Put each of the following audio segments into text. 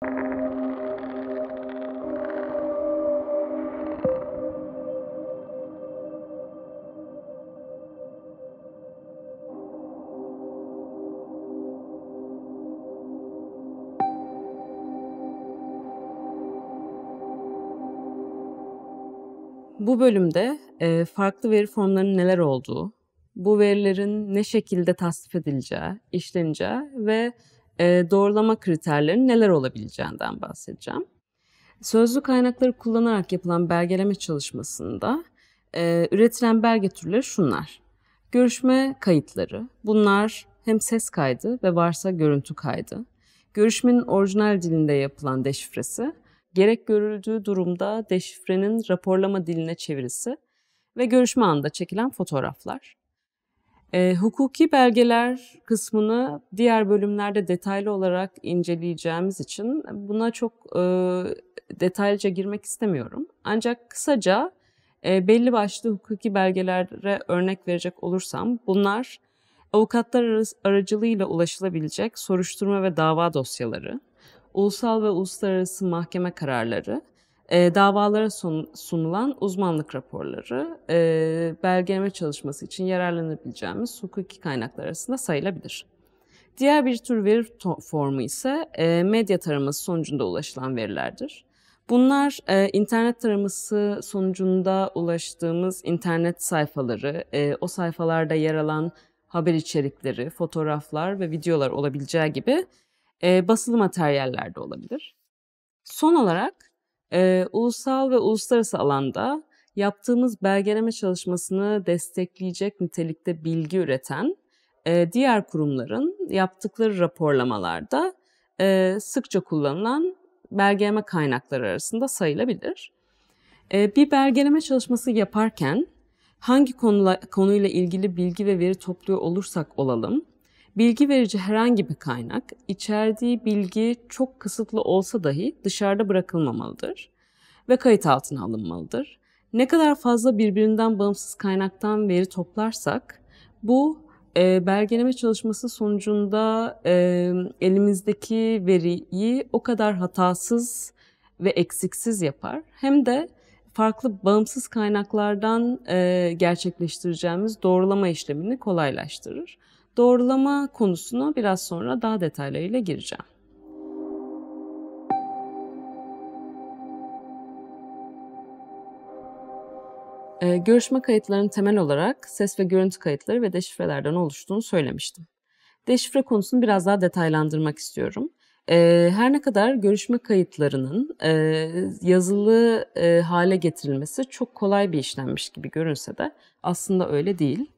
Bu bölümde e, farklı veri formlarının neler olduğu, bu verilerin ne şekilde tasnif edileceği, işleneceği ve e, doğrulama kriterlerinin neler olabileceğinden bahsedeceğim. Sözlü kaynakları kullanarak yapılan belgeleme çalışmasında e, üretilen belge türleri şunlar. Görüşme kayıtları. Bunlar hem ses kaydı ve varsa görüntü kaydı. Görüşmenin orijinal dilinde yapılan deşifresi, gerek görüldüğü durumda deşifrenin raporlama diline çevirisi ve görüşme anında çekilen fotoğraflar. E, hukuki belgeler kısmını diğer bölümlerde detaylı olarak inceleyeceğimiz için buna çok e, detaylıca girmek istemiyorum. Ancak kısaca e, belli başlı hukuki belgelere örnek verecek olursam bunlar avukatlar aracılığıyla ulaşılabilecek soruşturma ve dava dosyaları, ulusal ve uluslararası mahkeme kararları, e, davalara sun, sunulan uzmanlık raporları e, belgeleme çalışması için yararlanabileceğimiz hukuki kaynaklar arasında sayılabilir. Diğer bir tür veri formu ise e, medya taraması sonucunda ulaşılan verilerdir. Bunlar e, internet taraması sonucunda ulaştığımız internet sayfaları, e, o sayfalarda yer alan haber içerikleri, fotoğraflar ve videolar olabileceği gibi e, basılı materyaller de olabilir. Son olarak e, ulusal ve uluslararası alanda yaptığımız belgeleme çalışmasını destekleyecek nitelikte bilgi üreten e, diğer kurumların yaptıkları raporlamalarda e, sıkça kullanılan belgeleme kaynakları arasında sayılabilir. E, bir belgeleme çalışması yaparken hangi konula, konuyla ilgili bilgi ve veri topluyor olursak olalım, Bilgi verici herhangi bir kaynak, içerdiği bilgi çok kısıtlı olsa dahi dışarıda bırakılmamalıdır ve kayıt altına alınmalıdır. Ne kadar fazla birbirinden bağımsız kaynaktan veri toplarsak, bu e, belgeleme çalışması sonucunda e, elimizdeki veriyi o kadar hatasız ve eksiksiz yapar. Hem de farklı bağımsız kaynaklardan e, gerçekleştireceğimiz doğrulama işlemini kolaylaştırır. Doğrulama konusunu biraz sonra daha detaylarıyla gireceğim. Ee, görüşme kayıtlarının temel olarak ses ve görüntü kayıtları ve deşifrelerden oluştuğunu söylemiştim. Deşifre konusunu biraz daha detaylandırmak istiyorum. E, her ne kadar görüşme kayıtlarının e, yazılı e, hale getirilmesi çok kolay bir işlenmiş gibi görünse de aslında öyle değil.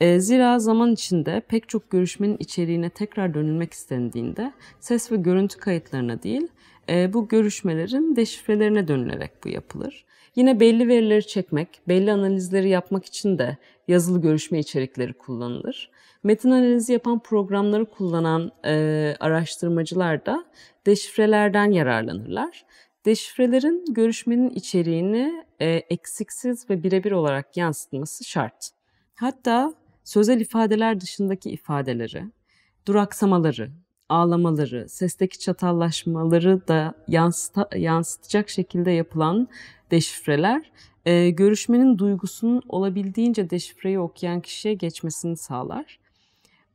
E, zira zaman içinde pek çok görüşmenin içeriğine tekrar dönülmek istendiğinde ses ve görüntü kayıtlarına değil e, bu görüşmelerin deşifrelerine dönülerek bu yapılır. Yine belli verileri çekmek, belli analizleri yapmak için de yazılı görüşme içerikleri kullanılır. Metin analizi yapan programları kullanan e, araştırmacılar da deşifrelerden yararlanırlar. Deşifrelerin görüşmenin içeriğini e, eksiksiz ve birebir olarak yansıtması şart. Hatta sözel ifadeler dışındaki ifadeleri, duraksamaları, ağlamaları, sesteki çatallaşmaları da yansıta, yansıtacak şekilde yapılan deşifreler e, görüşmenin duygusunun olabildiğince deşifreyi okuyan kişiye geçmesini sağlar.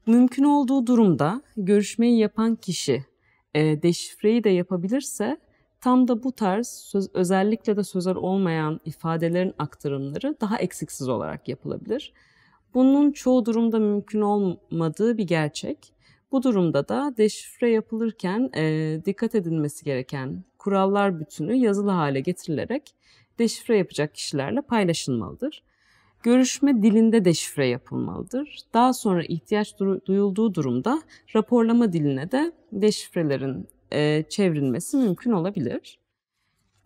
Mümkün olduğu durumda görüşmeyi yapan kişi e, deşifreyi de yapabilirse tam da bu tarz söz, özellikle de sözel olmayan ifadelerin aktarımları daha eksiksiz olarak yapılabilir. Bunun çoğu durumda mümkün olmadığı bir gerçek. Bu durumda da deşifre yapılırken e, dikkat edilmesi gereken kurallar bütünü yazılı hale getirilerek deşifre yapacak kişilerle paylaşılmalıdır. Görüşme dilinde deşifre yapılmalıdır. Daha sonra ihtiyaç duyulduğu durumda raporlama diline de deşifrelerin e, çevrilmesi mümkün olabilir.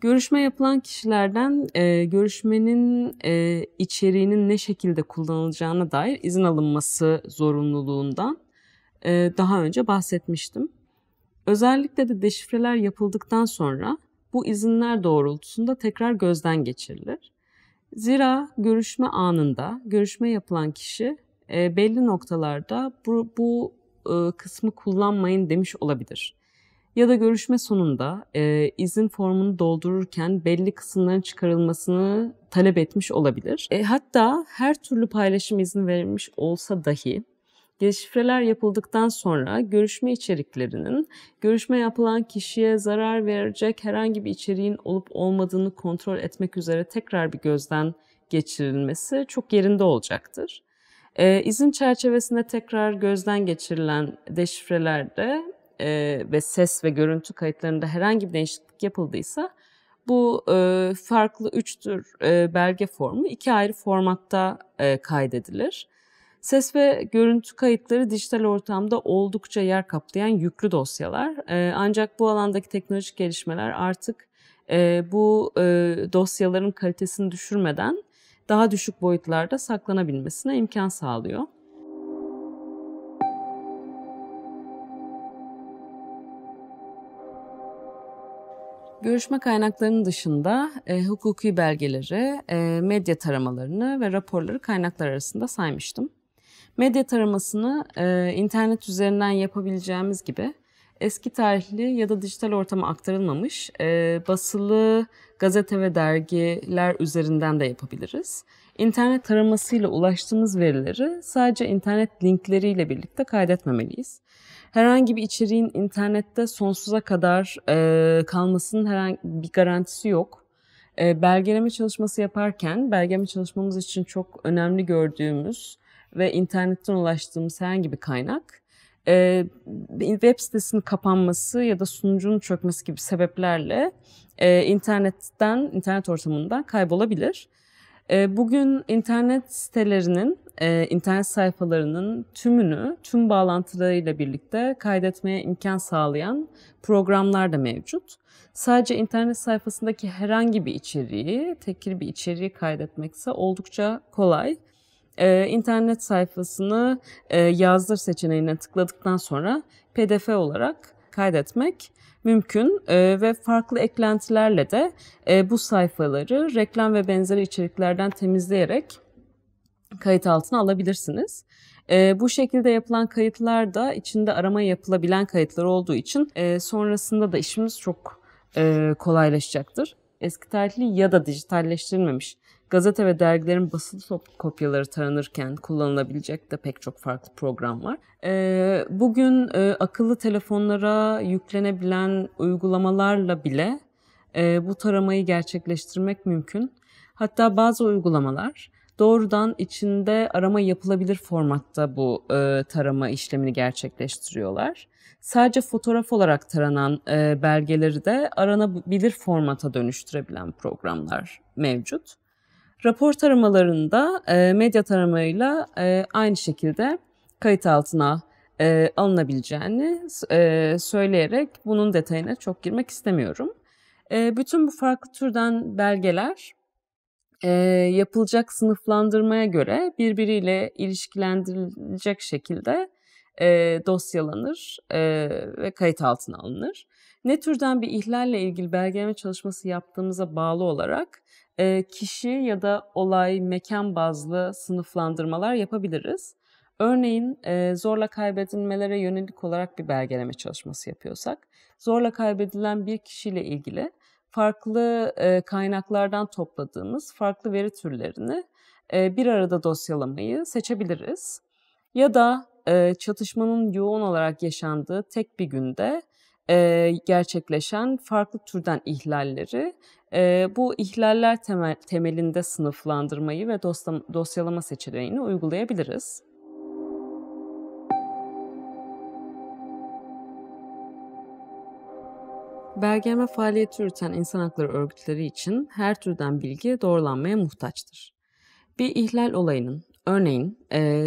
Görüşme yapılan kişilerden e, görüşmenin e, içeriğinin ne şekilde kullanılacağına dair izin alınması zorunluluğundan e, daha önce bahsetmiştim. Özellikle de deşifreler yapıldıktan sonra bu izinler doğrultusunda tekrar gözden geçirilir. Zira görüşme anında görüşme yapılan kişi e, belli noktalarda bu, bu e, kısmı kullanmayın demiş olabilir ya da görüşme sonunda e, izin formunu doldururken belli kısımların çıkarılmasını talep etmiş olabilir. E, hatta her türlü paylaşım izni verilmiş olsa dahi Deşifreler yapıldıktan sonra görüşme içeriklerinin görüşme yapılan kişiye zarar verecek herhangi bir içeriğin olup olmadığını kontrol etmek üzere tekrar bir gözden geçirilmesi çok yerinde olacaktır. Ee, izin çerçevesinde tekrar gözden geçirilen deşifrelerde e, ve ses ve görüntü kayıtlarında herhangi bir değişiklik yapıldıysa bu e, farklı üç tür e, belge formu iki ayrı formatta e, kaydedilir. Ses ve görüntü kayıtları dijital ortamda oldukça yer kaplayan yüklü dosyalar. E, ancak bu alandaki teknolojik gelişmeler artık e, bu e, dosyaların kalitesini düşürmeden daha düşük boyutlarda saklanabilmesine imkan sağlıyor. Görüşme kaynaklarının dışında e, hukuki belgeleri, e, medya taramalarını ve raporları kaynaklar arasında saymıştım. Medya taramasını e, internet üzerinden yapabileceğimiz gibi eski tarihli ya da dijital ortama aktarılmamış e, basılı gazete ve dergiler üzerinden de yapabiliriz. İnternet taramasıyla ulaştığımız verileri sadece internet linkleriyle birlikte kaydetmemeliyiz herhangi bir içeriğin internette sonsuza kadar e, kalmasının herhangi bir garantisi yok. E, belgeleme çalışması yaparken belgeleme çalışmamız için çok önemli gördüğümüz ve internetten ulaştığımız herhangi bir kaynak e, web sitesinin kapanması ya da sunucunun çökmesi gibi sebeplerle e, internetten, internet ortamından kaybolabilir. Ee, bugün internet sitelerinin, e, internet sayfalarının tümünü tüm bağlantılarıyla birlikte kaydetmeye imkan sağlayan programlar da mevcut. Sadece internet sayfasındaki herhangi bir içeriği, tekil bir içeriği kaydetmekse oldukça kolay. Ee, internet sayfasını e, yazdır seçeneğine tıkladıktan sonra PDF olarak kaydetmek mümkün e, ve farklı eklentilerle de e, bu sayfaları reklam ve benzeri içeriklerden temizleyerek kayıt altına alabilirsiniz. E, bu şekilde yapılan kayıtlar da içinde arama yapılabilen kayıtlar olduğu için e, sonrasında da işimiz çok e, kolaylaşacaktır. Eski tarihli ya da dijitalleştirilmemiş Gazete ve dergilerin basılı kopyaları taranırken kullanılabilecek de pek çok farklı program var. Ee, bugün e, akıllı telefonlara yüklenebilen uygulamalarla bile e, bu taramayı gerçekleştirmek mümkün. Hatta bazı uygulamalar doğrudan içinde arama yapılabilir formatta bu e, tarama işlemini gerçekleştiriyorlar. Sadece fotoğraf olarak taranan e, belgeleri de aranabilir formata dönüştürebilen programlar mevcut. Rapor taramalarında e, medya taramayla e, aynı şekilde kayıt altına e, alınabileceğini e, söyleyerek bunun detayına çok girmek istemiyorum. E, bütün bu farklı türden belgeler e, yapılacak sınıflandırmaya göre birbiriyle ilişkilendirilecek şekilde e, dosyalanır e, ve kayıt altına alınır. Ne türden bir ihlalle ilgili belgeleme çalışması yaptığımıza bağlı olarak e, kişi ya da olay, mekan bazlı sınıflandırmalar yapabiliriz. Örneğin e, zorla kaybedilmelere yönelik olarak bir belgeleme çalışması yapıyorsak, zorla kaybedilen bir kişiyle ilgili farklı e, kaynaklardan topladığımız farklı veri türlerini e, bir arada dosyalamayı seçebiliriz. Ya da e, çatışmanın yoğun olarak yaşandığı tek bir günde e, gerçekleşen farklı türden ihlalleri e, bu ihlaller temel, temelinde sınıflandırmayı ve dosya, dosyalama seçeneğini uygulayabiliriz. Belgeme faaliyeti yürüten insan hakları örgütleri için her türden bilgi doğrulanmaya muhtaçtır. Bir ihlal olayının, örneğin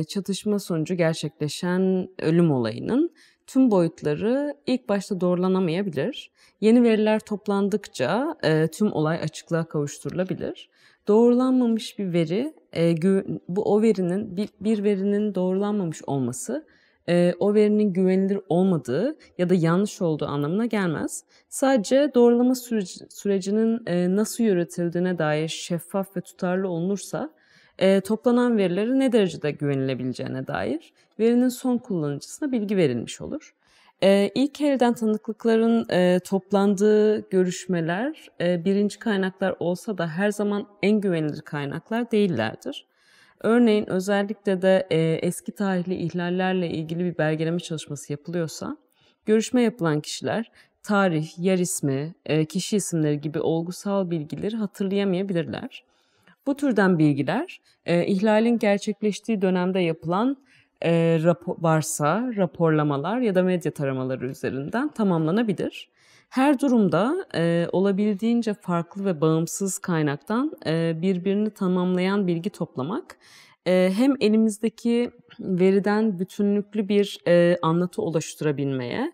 çatışma sonucu gerçekleşen ölüm olayının tüm boyutları ilk başta doğrulanamayabilir. Yeni veriler toplandıkça e, tüm olay açıklığa kavuşturulabilir. Doğrulanmamış bir veri, e, gü- bu o verinin bir, bir verinin doğrulanmamış olması e, o verinin güvenilir olmadığı ya da yanlış olduğu anlamına gelmez. Sadece doğrulama süreci, sürecinin e, nasıl yönetildiğine dair şeffaf ve tutarlı olunursa e, toplanan verileri ne derecede güvenilebileceğine dair verinin son kullanıcısına bilgi verilmiş olur. E, ilk elden tanıklıkların e, toplandığı görüşmeler e, birinci kaynaklar olsa da her zaman en güvenilir kaynaklar değillerdir. Örneğin özellikle de e, eski tarihli ihlallerle ilgili bir belgeleme çalışması yapılıyorsa, görüşme yapılan kişiler tarih, yer ismi, e, kişi isimleri gibi olgusal bilgileri hatırlayamayabilirler. Bu türden bilgiler e, ihlalin gerçekleştiği dönemde yapılan e, rapor, varsa raporlamalar ya da medya taramaları üzerinden tamamlanabilir. Her durumda e, olabildiğince farklı ve bağımsız kaynaktan e, birbirini tamamlayan bilgi toplamak e, hem elimizdeki veriden bütünlüklü bir e, anlatı oluşturabilmeye,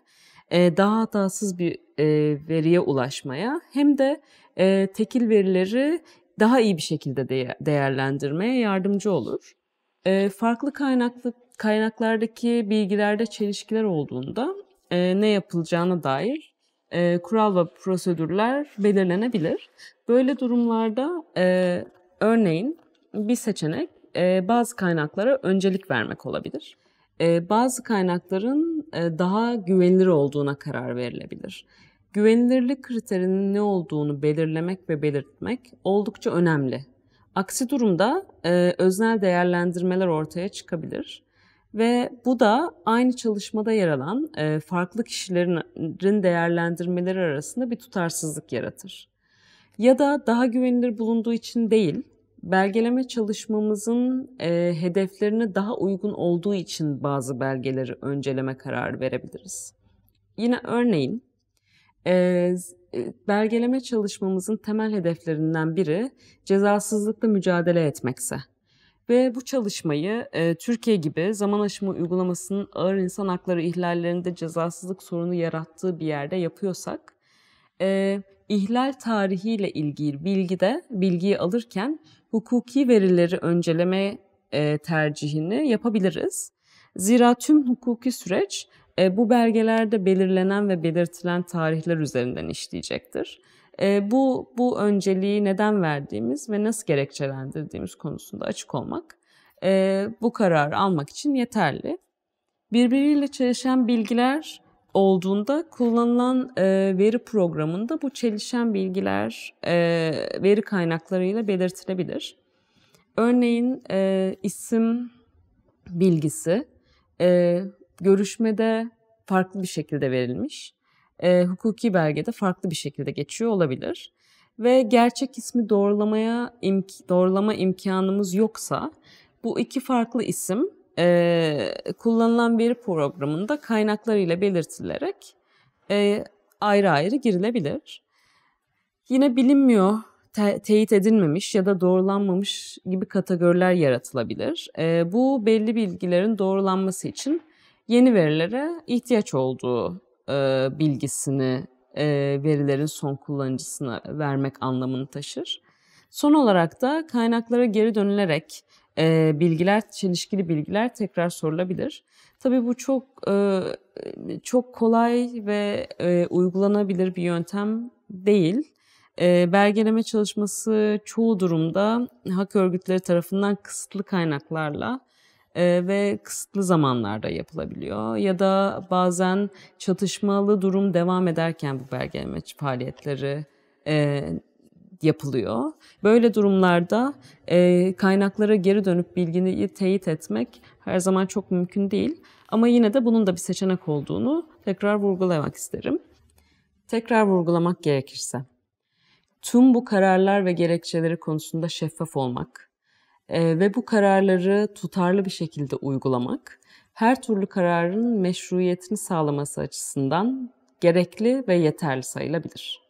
e, daha hatasız bir e, veriye ulaşmaya hem de e, tekil verileri daha iyi bir şekilde de- değerlendirmeye yardımcı olur. E, farklı kaynaklı kaynaklardaki bilgilerde çelişkiler olduğunda e, ne yapılacağına dair e, kural ve prosedürler belirlenebilir. Böyle durumlarda e, örneğin bir seçenek e, bazı kaynaklara öncelik vermek olabilir. E, bazı kaynakların e, daha güvenilir olduğuna karar verilebilir. Güvenilirlik kriterinin ne olduğunu belirlemek ve belirtmek oldukça önemli. Aksi durumda e, öznel değerlendirmeler ortaya çıkabilir ve bu da aynı çalışmada yer alan e, farklı kişilerin değerlendirmeleri arasında bir tutarsızlık yaratır. Ya da daha güvenilir bulunduğu için değil, belgeleme çalışmamızın e, hedeflerine daha uygun olduğu için bazı belgeleri önceleme kararı verebiliriz. Yine örneğin ee, e, belgeleme çalışmamızın temel hedeflerinden biri cezasızlıkla mücadele etmekse. Ve bu çalışmayı e, Türkiye gibi zaman aşımı uygulamasının ağır insan hakları ihlallerinde cezasızlık sorunu yarattığı bir yerde yapıyorsak, e, ihlal tarihiyle ilgili bilgi de bilgiyi alırken hukuki verileri önceleme e, tercihini yapabiliriz. Zira tüm hukuki süreç e, bu belgelerde belirlenen ve belirtilen tarihler üzerinden işleyecektir. E, bu, bu önceliği neden verdiğimiz ve nasıl gerekçelendirdiğimiz konusunda açık olmak e, bu kararı almak için yeterli. Birbiriyle çelişen bilgiler olduğunda kullanılan e, veri programında bu çelişen bilgiler e, veri kaynaklarıyla belirtilebilir. Örneğin e, isim bilgisi, e, görüşmede farklı bir şekilde verilmiş. E, hukuki belgede farklı bir şekilde geçiyor olabilir. Ve gerçek ismi doğrulamaya imk doğrulama imkanımız yoksa bu iki farklı isim e, kullanılan veri programında kaynaklarıyla belirtilerek e, ayrı ayrı girilebilir. Yine bilinmiyor, te- teyit edilmemiş ya da doğrulanmamış gibi kategoriler yaratılabilir. E, bu belli bilgilerin doğrulanması için yeni verilere ihtiyaç olduğu e, bilgisini e, verilerin son kullanıcısına vermek anlamını taşır. Son olarak da kaynaklara geri dönülerek e, bilgiler, çelişkili bilgiler tekrar sorulabilir. Tabii bu çok e, çok kolay ve e, uygulanabilir bir yöntem değil. E, belgeleme çalışması çoğu durumda hak örgütleri tarafından kısıtlı kaynaklarla ve kısıtlı zamanlarda yapılabiliyor. Ya da bazen çatışmalı durum devam ederken bu belgeleme faaliyetleri yapılıyor. Böyle durumlarda kaynaklara geri dönüp bilgiyi teyit etmek her zaman çok mümkün değil. Ama yine de bunun da bir seçenek olduğunu tekrar vurgulamak isterim. Tekrar vurgulamak gerekirse, tüm bu kararlar ve gerekçeleri konusunda şeffaf olmak, e, ve bu kararları tutarlı bir şekilde uygulamak her türlü kararın meşruiyetini sağlaması açısından gerekli ve yeterli sayılabilir.